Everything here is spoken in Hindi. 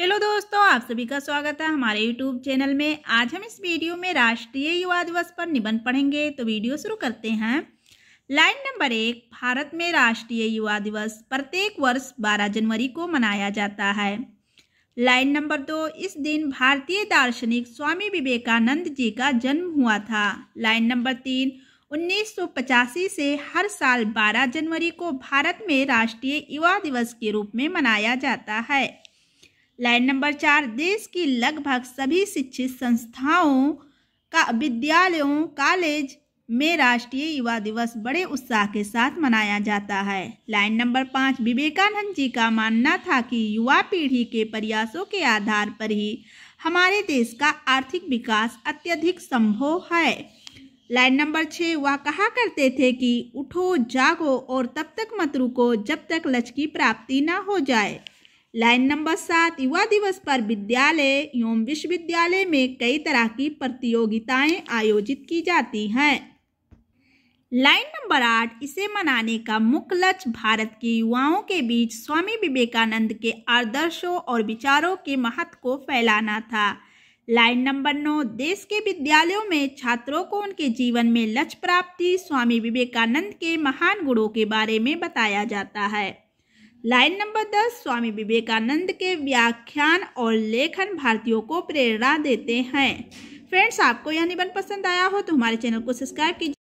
हेलो दोस्तों आप सभी का स्वागत है हमारे यूट्यूब चैनल में आज हम इस वीडियो में राष्ट्रीय युवा दिवस पर निबंध पढ़ेंगे तो वीडियो शुरू करते हैं लाइन नंबर एक भारत में राष्ट्रीय युवा दिवस प्रत्येक वर्ष 12 जनवरी को मनाया जाता है लाइन नंबर दो इस दिन भारतीय दार्शनिक स्वामी विवेकानंद जी का जन्म हुआ था लाइन नंबर तीन उन्नीस से हर साल 12 जनवरी को भारत में राष्ट्रीय युवा दिवस के रूप में मनाया जाता है लाइन नंबर चार देश की लगभग सभी शिक्षित संस्थाओं का विद्यालयों कॉलेज में राष्ट्रीय युवा दिवस बड़े उत्साह के साथ मनाया जाता है लाइन नंबर पाँच विवेकानंद जी का मानना था कि युवा पीढ़ी के प्रयासों के आधार पर ही हमारे देश का आर्थिक विकास अत्यधिक संभव है लाइन नंबर छः वह कहा करते थे कि उठो जागो और तब तक मत रुको जब तक लक्ष्य की प्राप्ति ना हो जाए लाइन नंबर सात युवा दिवस पर विद्यालय एवं विश्वविद्यालय में कई तरह की प्रतियोगिताएं आयोजित की जाती हैं लाइन नंबर आठ इसे मनाने का मुख्य लक्ष्य भारत के युवाओं के बीच स्वामी विवेकानंद के आदर्शों और विचारों के महत्व को फैलाना था लाइन नंबर नौ देश के विद्यालयों में छात्रों को उनके जीवन में लक्ष्य प्राप्ति स्वामी विवेकानंद के महान गुणों के बारे में बताया जाता है लाइन नंबर दस स्वामी विवेकानंद के व्याख्यान और लेखन भारतीयों को प्रेरणा देते हैं फ्रेंड्स आपको यह निबंध पसंद आया हो तो हमारे चैनल को सब्सक्राइब कीजिए